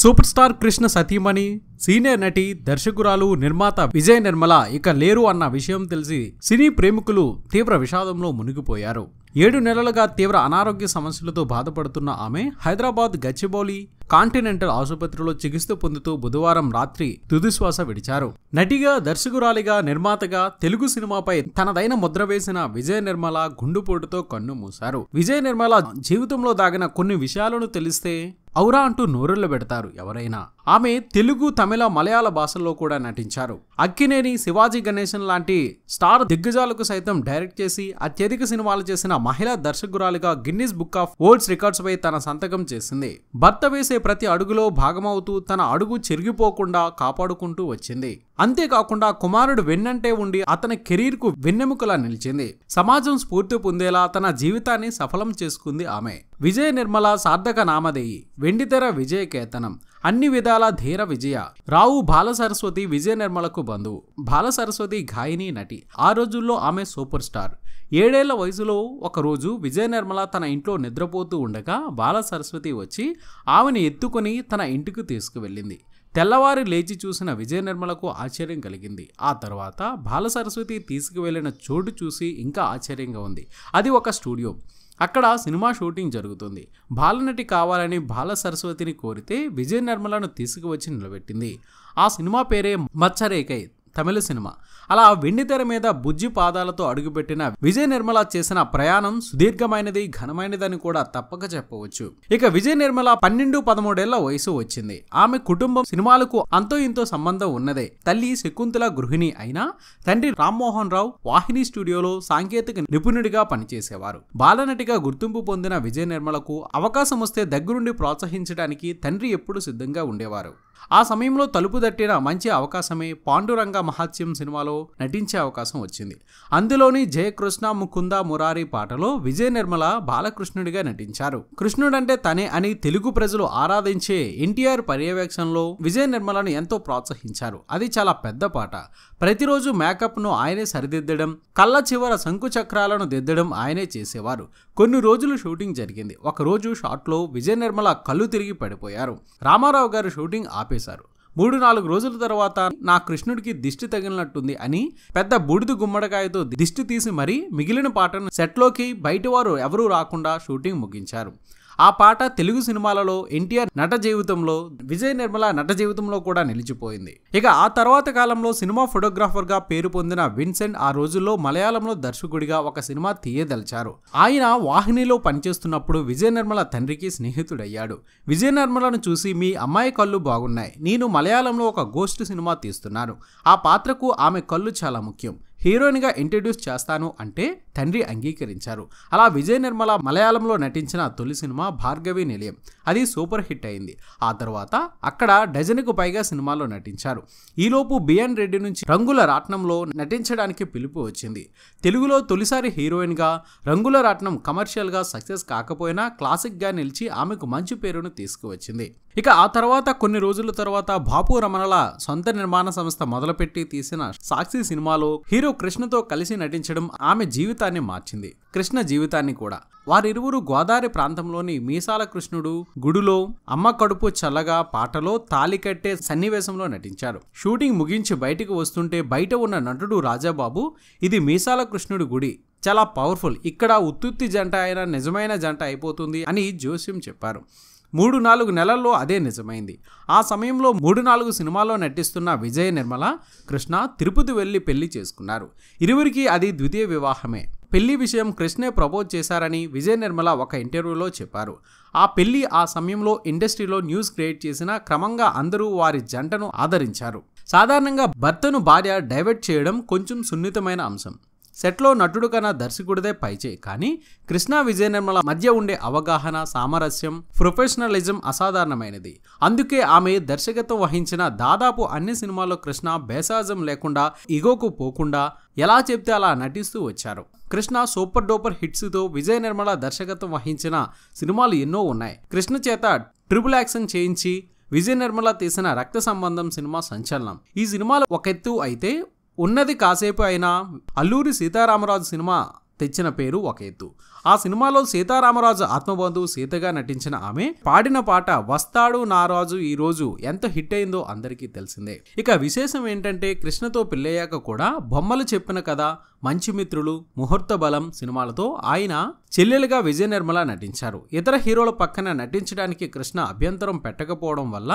super star Krishna సతీమణి senior నటి దర్శకురాలు నిర్మాత విజయ్ నిర్మల ఇక లేరు అన్న విషయం తెలిసి సినీ ప్రేమికులు తీవ్ర విషాదంలో మునిగిపోయారు ఏడు నెలలుగా తీవ్ర అనారోగ్య సమస్యలతో బాధపడుతున్న ఆమె హైదరాబాద్ గచ్చిబౌలి కాంటినెంటల్ ఆసుపత్రిలో చికిత్స పొందుతూ బుధవారం రాత్రి తుదిశ్వాస విడిచారు నటిగా దర్శకురాలిగా నిర్మాతగా తెలుగు సినిమాపై తనదైన ముద్ర వేసిన విజయ నిర్మల గుండుపోటుతో కన్ను మూశారు విజయ నిర్మల జీవితంలో దాగిన కొన్ని విషయాలను తెలిస్తే ఔరా అంటూ నోరుళ్ళు పెడతారు ఎవరైనా ఆమె తెలుగు తమిళ మలయాళ భాషల్లో కూడా నటించారు అక్కినేని శివాజీ గణేశన్ లాంటి స్టార్ దిగ్గజాలకు సైతం డైరెక్ట్ చేసి అత్యధిక సినిమాలు చేసిన మహిళా దర్శకురాలిగా Guinness book of world records పై తన సంతకం చేసింది భర్త వేసే ప్రతి అడుగులో భాగమవుతూ తన అడుగు చెరిగిపోకుండా కాపాడుకుంటూ వచ్చింది అంతేకాకుండా కుమారుడు వెన్నంటే ఉండి అతని కెరీర్ కు వెన్నెముకలా నిలిచింది సమాజం స్ఫూర్తి పొందేలా తన జీవితాన్ని సఫలం చేసుకుంది ఆమె విజయ నిర్మల సార్థక నామధేయి వెండితెర విజయ కేతనం అన్ని విధాల ధీర విజయ రావు బాలసరస్వతి విజయ నిర్మలకు బంధువు బాలసరస్వతి గాయని నటి ఆ రోజుల్లో ఆమె సూపర్ స్టార్ ఏడేళ్ల వయసులో ఒకరోజు విజయ నిర్మల తన ఇంట్లో నిద్రపోతూ ఉండగా బాలసరస్వతి వచ్చి ఆమెను ఎత్తుకొని తన ఇంటికి తీసుకువెళ్ళింది తెల్లవారి లేచి చూసిన విజయ నిర్మలకు ఆశ్చర్యం కలిగింది ఆ తర్వాత బాలసరస్వతి తీసుకువెళ్ళిన చోటు చూసి ఇంకా ఆశ్చర్యంగా ఉంది అది ఒక స్టూడియో అక్కడ సినిమా షూటింగ్ జరుగుతుంది బాలనటి కావాలని బాల సరస్వతిని కోరితే విజయ నిర్మలను తీసుకువచ్చి నిలబెట్టింది ఆ సినిమా పేరే మచ్చరేకై తమిళ సినిమా అలా వెండితెర మీద బుజ్జి పాదాలతో అడుగుపెట్టిన విజయ నిర్మల చేసిన ప్రయాణం సుదీర్ఘమైనది ఘనమైనదని కూడా తప్పక చెప్పవచ్చు ఇక విజయ నిర్మల పన్నెండు పదమూడేళ్ల వయసు వచ్చింది ఆమె కుటుంబం సినిమాలకు అంతో ఇంతో సంబంధం ఉన్నదే తల్లి శకుంతల గృహిణి అయినా తండ్రి రామ్మోహన్ రావు వాహిని స్టూడియోలో సాంకేతిక నిపుణుడిగా పనిచేసేవారు బాలనటిగా గుర్తింపు పొందిన విజయ్ నిర్మలకు అవకాశం వస్తే దగ్గరుండి ప్రోత్సహించడానికి తండ్రి ఎప్పుడు సిద్ధంగా ఉండేవారు ఆ సమయంలో తలుపు దట్టిన మంచి అవకాశమే పాండురంగ మహాత్యం సినిమాలో నటించే అవకాశం వచ్చింది అందులోని జయకృష్ణ ముకుంద మురారి పాటలో విజయ నిర్మల బాలకృష్ణుడిగా నటించారు కృష్ణుడంటే తనే అని తెలుగు ప్రజలు ఆరాధించే ఎన్టీఆర్ పర్యవేక్షణలో విజయ నిర్మలను ఎంతో ప్రోత్సహించారు అది చాలా పెద్ద పాట ప్రతిరోజు మేకప్ను ఆయనే సరిదిద్దడం కళ్ళ చివర శంకు చక్రాలను దిద్దడం ఆయనే చేసేవారు కొన్ని రోజులు షూటింగ్ జరిగింది ఒకరోజు షాట్లో విజయ నిర్మల కళ్ళు తిరిగి పడిపోయారు రామారావు గారు షూటింగ్ ఆపి ఆపేశారు మూడు నాలుగు రోజుల తర్వాత నా కృష్ణుడికి దిష్టి తగిలినట్టుంది అని పెద్ద బూడిద గుమ్మడికాయతో దిష్టి తీసి మరీ మిగిలిన పాటను సెట్లోకి బయటి వారు ఎవరూ రాకుండా షూటింగ్ ముగించారు ఆ పాట తెలుగు సినిమాలలో ఎన్టీఆర్ నట జీవితంలో విజయ నిర్మల నట జీవితంలో కూడా నిలిచిపోయింది ఇక ఆ తర్వాత కాలంలో సినిమా ఫోటోగ్రాఫర్గా పేరు పొందిన విన్సెంట్ ఆ రోజుల్లో మలయాళంలో దర్శకుడిగా ఒక సినిమా తీయదలిచారు ఆయన వాహినిలో పనిచేస్తున్నప్పుడు విజయ నిర్మల తండ్రికి స్నేహితుడయ్యాడు విజయ నిర్మలను చూసి మీ అమ్మాయి కళ్ళు బాగున్నాయి నేను మలయాళంలో ఒక గోస్ట్ సినిమా తీస్తున్నాను ఆ పాత్రకు ఆమె కళ్ళు చాలా ముఖ్యం హీరోయిన్గా ఇంట్రడ్యూస్ చేస్తాను అంటే తండ్రి అంగీకరించారు అలా విజయ్ నిర్మల మలయాళంలో నటించిన తొలి సినిమా భార్గవి నిలయం అది సూపర్ హిట్ అయింది ఆ తర్వాత అక్కడ డజన్కు పైగా సినిమాలో నటించారు ఈలోపు బిఎన్ రెడ్డి నుంచి రంగుల రాట్నంలో నటించడానికి పిలుపు వచ్చింది తెలుగులో తొలిసారి హీరోయిన్గా రంగుల రాట్నం కమర్షియల్గా సక్సెస్ కాకపోయినా క్లాసిక్గా నిలిచి ఆమెకు మంచి పేరును తీసుకువచ్చింది ఇక ఆ తర్వాత కొన్ని రోజుల తర్వాత బాపు రమణల సొంత నిర్మాణ సంస్థ మొదలుపెట్టి తీసిన సాక్షి సినిమాలో హీరో కృష్ణతో కలిసి నటించడం ఆమె జీవితాన్ని మార్చింది కృష్ణ జీవితాన్ని కూడా వారిరువురు గోదావరి ప్రాంతంలోని మీసాల కృష్ణుడు గుడిలో అమ్మ కడుపు చల్లగా పాటలో తాలి కట్టే సన్నివేశంలో నటించారు షూటింగ్ ముగించి బయటికి వస్తుంటే బయట ఉన్న నటుడు రాజాబాబు ఇది మీసాల కృష్ణుడు గుడి చాలా పవర్ఫుల్ ఇక్కడ ఉత్తుత్తి జంట అయిన నిజమైన జంట అయిపోతుంది అని జోస్యం చెప్పారు మూడు నాలుగు నెలల్లో అదే నిజమైంది ఆ సమయంలో మూడు నాలుగు సినిమాల్లో నటిస్తున్న విజయ నిర్మల కృష్ణ తిరుపతి వెళ్ళి పెళ్లి చేసుకున్నారు ఇరువురికి అది ద్వితీయ వివాహమే పెళ్లి విషయం కృష్ణే ప్రపోజ్ చేశారని విజయ నిర్మల ఒక ఇంటర్వ్యూలో చెప్పారు ఆ పెళ్లి ఆ సమయంలో ఇండస్ట్రీలో న్యూస్ క్రియేట్ చేసిన క్రమంగా అందరూ వారి జంటను ఆదరించారు సాధారణంగా భర్తను భార్య డైవర్ట్ చేయడం కొంచెం సున్నితమైన అంశం సెట్లో నటుడు కన్నా దర్శకుడిదే పైచే కానీ కృష్ణ విజయ నిర్మల మధ్య ఉండే అవగాహన సామరస్యం ప్రొఫెషనలిజం అసాధారణమైనది అందుకే ఆమె దర్శకత్వం వహించిన దాదాపు అన్ని సినిమాల్లో కృష్ణ బేసాజం లేకుండా ఇగోకు పోకుండా ఎలా చెప్తే అలా నటిస్తూ వచ్చారు కృష్ణ సూపర్ డూపర్ హిట్స్తో విజయ నిర్మల దర్శకత్వం వహించిన సినిమాలు ఎన్నో ఉన్నాయి కృష్ణ చేత ట్రిపుల్ యాక్షన్ చేయించి విజయ నిర్మల తీసిన రక్త సంబంధం సినిమా సంచలనం ఈ సినిమాలు ఒక ఎత్తు అయితే ఉన్నది కాసేపు అయినా అల్లూరి సీతారామరాజు సినిమా తెచ్చిన పేరు ఒక ఎత్తు ఆ సినిమాలో సీతారామరాజు ఆత్మబంధువు సీతగా నటించిన ఆమె పాడిన పాట వస్తాడు నారాజు ఈరోజు ఈ రోజు ఎంత హిట్ అయిందో అందరికీ తెలిసిందే ఇక విశేషం ఏంటంటే కృష్ణతో పెళ్ళయ్యాక కూడా బొమ్మలు చెప్పిన కథ మంచి మిత్రులు ముహూర్త బలం సినిమాలతో ఆయన చెల్లెలుగా విజయ నిర్మల నటించారు ఇతర హీరోల పక్కన నటించడానికి కృష్ణ అభ్యంతరం పెట్టకపోవడం వల్ల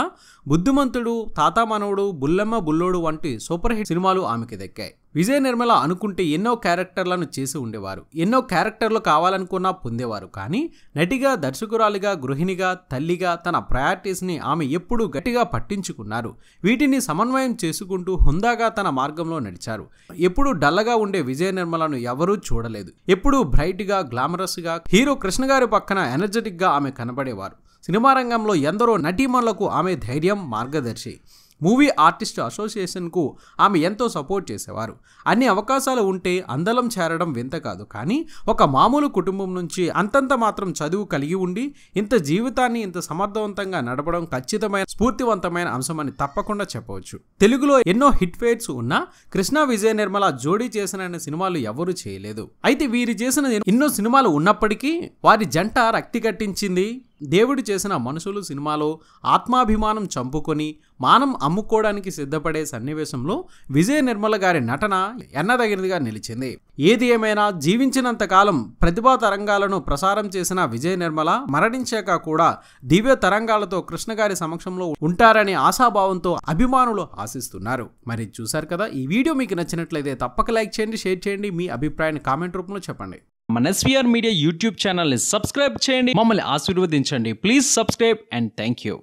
బుద్ధిమంతుడు తాతామనవుడు బుల్లెమ్మ బుల్లోడు వంటి సూపర్ హిట్ సినిమాలు ఆమెకి దక్కాయి విజయ నిర్మల అనుకుంటే ఎన్నో క్యారెక్టర్లను చేసి ఉండేవారు ఎన్నో క్యారెక్టర్లు కావాలనుకున్నా పొందేవారు కానీ నటిగా దర్శకురాలిగా గృహిణిగా తల్లిగా తన ప్రయారిటీస్ని ఆమె ఎప్పుడూ గట్టిగా పట్టించుకున్నారు వీటిని సమన్వయం చేసుకుంటూ హుందాగా తన మార్గంలో నడిచారు ఎప్పుడూ డల్లగా ఉండే విజయ నిర్మలను ఎవరూ చూడలేదు ఎప్పుడూ బ్రైట్గా గ్లామరస్గా హీరో కృష్ణ గారి పక్కన ఎనర్జెటిక్గా ఆమె కనబడేవారు సినిమా రంగంలో ఎందరో నటీమణులకు ఆమె ధైర్యం మార్గదర్శి మూవీ ఆర్టిస్ట్ అసోసియేషన్కు ఆమె ఎంతో సపోర్ట్ చేసేవారు అన్ని అవకాశాలు ఉంటే అందలం చేరడం వింత కాదు కానీ ఒక మామూలు కుటుంబం నుంచి అంతంత మాత్రం చదువు కలిగి ఉండి ఇంత జీవితాన్ని ఇంత సమర్థవంతంగా నడపడం ఖచ్చితమైన స్ఫూర్తివంతమైన అంశమని తప్పకుండా చెప్పవచ్చు తెలుగులో ఎన్నో హిట్ ఫేట్స్ ఉన్నా కృష్ణ విజయ నిర్మల జోడీ చేసిన సినిమాలు ఎవరూ చేయలేదు అయితే వీరు చేసిన ఎన్నో సినిమాలు ఉన్నప్పటికీ వారి జంట రక్తి కట్టించింది దేవుడు చేసిన మనుషులు సినిమాలో ఆత్మాభిమానం చంపుకొని మానం అమ్ముకోవడానికి సిద్ధపడే సన్నివేశంలో విజయ నిర్మల గారి నటన ఎన్నదగినదిగా నిలిచింది ఏది ఏమైనా జీవించినంతకాలం ప్రతిభా తరంగాలను ప్రసారం చేసిన విజయ నిర్మల మరణించాక కూడా దివ్య తరంగాలతో కృష్ణ గారి సమక్షంలో ఉంటారనే ఆశాభావంతో అభిమానులు ఆశిస్తున్నారు మరి చూశారు కదా ఈ వీడియో మీకు నచ్చినట్లయితే తప్పక లైక్ చేయండి షేర్ చేయండి మీ అభిప్రాయాన్ని కామెంట్ రూపంలో చెప్పండి మన ఎస్వీఆర్ మీడియా యూట్యూబ్ ఛానల్ని సబ్స్క్రైబ్ చేయండి మమ్మల్ని ఆశీర్వదించండి please subscribe and thank you